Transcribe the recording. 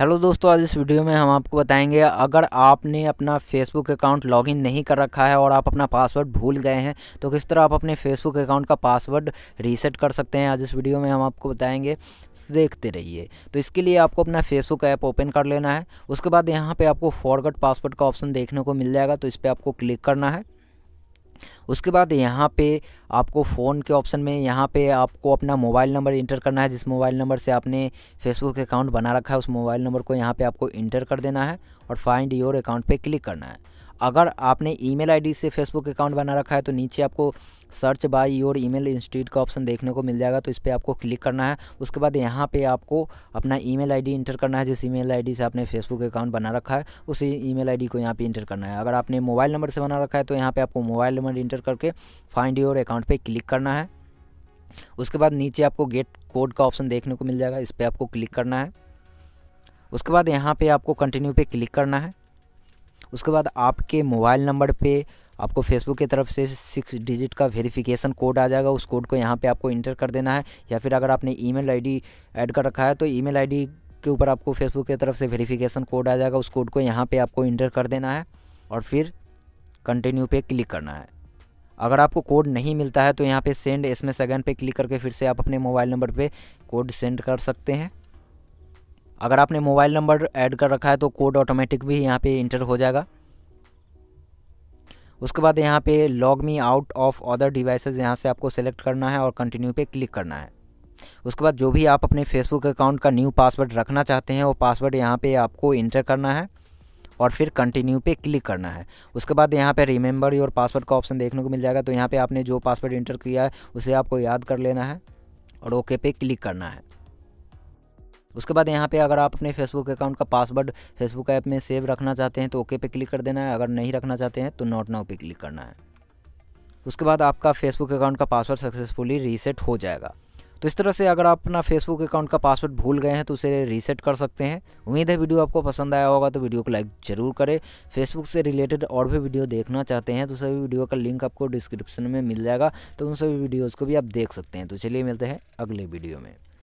hello दोस्तों आज इस वीडियो में हम आपको बताएंगे अगर आपने अपना फेसबुक अकाउंट लॉगिन नहीं कर रखा है और आप अपना पासवर्ड भूल गए हैं तो किस तरह आप अपने फेसबुक अकाउंट का पासवर्ड रीसेट कर सकते हैं आज इस वीडियो में हम आपको बताएंगे देखते रहिए तो इसके लिए आपको अपना फेसबुक ऐप ओपन कर लेना है उसके बाद यहाँ पर आपको फॉरवर्ड पासवर्ड का ऑप्शन देखने को मिल जाएगा तो इस पर आपको क्लिक करना है उसके बाद यहाँ पे आपको फ़ोन के ऑप्शन में यहाँ पे आपको अपना मोबाइल नंबर इंटर करना है जिस मोबाइल नंबर से आपने फेसबुक अकाउंट बना रखा है उस मोबाइल नंबर को यहाँ पे आपको इंटर कर देना है और फाइंड योर अकाउंट पे क्लिक करना है अगर आपने ईमेल आईडी से फेसबुक अकाउंट बना रखा है तो नीचे आपको search by your email institute का ऑप्शन देखने को मिल जाएगा तो इस पर आपको क्लिक करना है उसके बाद यहाँ पे आपको अपना ईमेल आईडी इंटर करना है जिस ईमेल आईडी से आपने फेसबुक अकाउंट बना रखा है उसी ईमेल आईडी को यहाँ पे इंटर करना है अगर आपने मोबाइल नंबर से बना रखा है तो यहाँ पे आपको मोबाइल नंबर इंटर करके फाइंड योर अकाउंट पर क्लिक करना है उसके बाद नीचे आपको गेट कोड का ऑप्शन देखने को मिल जाएगा इस पर आपको क्लिक करना है उसके बाद यहाँ पर आपको कंटिन्यू पर क्लिक करना है उसके बाद आपके मोबाइल नंबर पे आपको फेसबुक की तरफ से सिक्स डिजिट का वेरिफिकेशन कोड आ जाएगा उस कोड को यहाँ पे आपको इंटर कर देना है या फिर अगर आपने ईमेल आईडी ऐड कर रखा है तो ईमेल आईडी के ऊपर आपको फेसबुक की तरफ से वेरिफिकेशन कोड आ जाएगा उस कोड को यहाँ पे आपको इंटर कर देना है और फिर कंटिन्यू पे क्लिक करना है अगर आपको कोड नहीं मिलता है तो यहाँ पे सेंड एस एम पे क्लिक करके फिर से आप अपने मोबाइल नंबर पे कोड सेंड कर सकते हैं अगर आपने मोबाइल नंबर ऐड कर रखा है तो कोड ऑटोमेटिक भी यहाँ पे इंटर हो जाएगा उसके बाद यहाँ पे log me out of other devices यहाँ से आपको सेलेक्ट करना है और कंटिन्यू पे क्लिक करना है उसके बाद जो भी आप अपने फेसबुक अकाउंट का न्यू पासवर्ड रखना चाहते हैं वो पासवर्ड यहाँ पर आपको इंटर करना है और फिर कंटिन्यू पे क्लिक करना है उसके बाद यहाँ पे रिमेंबर योर पासवर्ड का ऑप्शन देखने को मिल जाएगा तो यहाँ पे आपने जो पासवर्ड इंटर किया है उसे आपको याद कर लेना है और ओके पे क्लिक करना है उसके बाद यहाँ पे अगर आप अपने फेसबुक अकाउंट का पासवर्ड फेसबुक ऐप में सेव रखना चाहते हैं तो ओके पे क्लिक कर देना है अगर नहीं रखना चाहते हैं तो नॉट नाउ पे क्लिक करना है उसके बाद आपका फेसबुक अकाउंट का पासवर्ड सक्सेसफुली रीसेट हो जाएगा तो इस तरह से अगर आप अपना फेसबुक अकाउंट का पासवर्ड भूल गए हैं तो उसे रीसेट कर सकते हैं उम्मीद है वीडियो आपको पसंद आया होगा तो वीडियो को लाइक ज़रूर करें फेसबुक से रिलेटेड और भी वीडियो देखना चाहते हैं तो सभी वीडियो का लिंक आपको डिस्क्रिप्शन में मिल जाएगा तो उन सभी वीडियोज़ को भी आप देख सकते हैं तो चलिए मिलते हैं अगले वीडियो में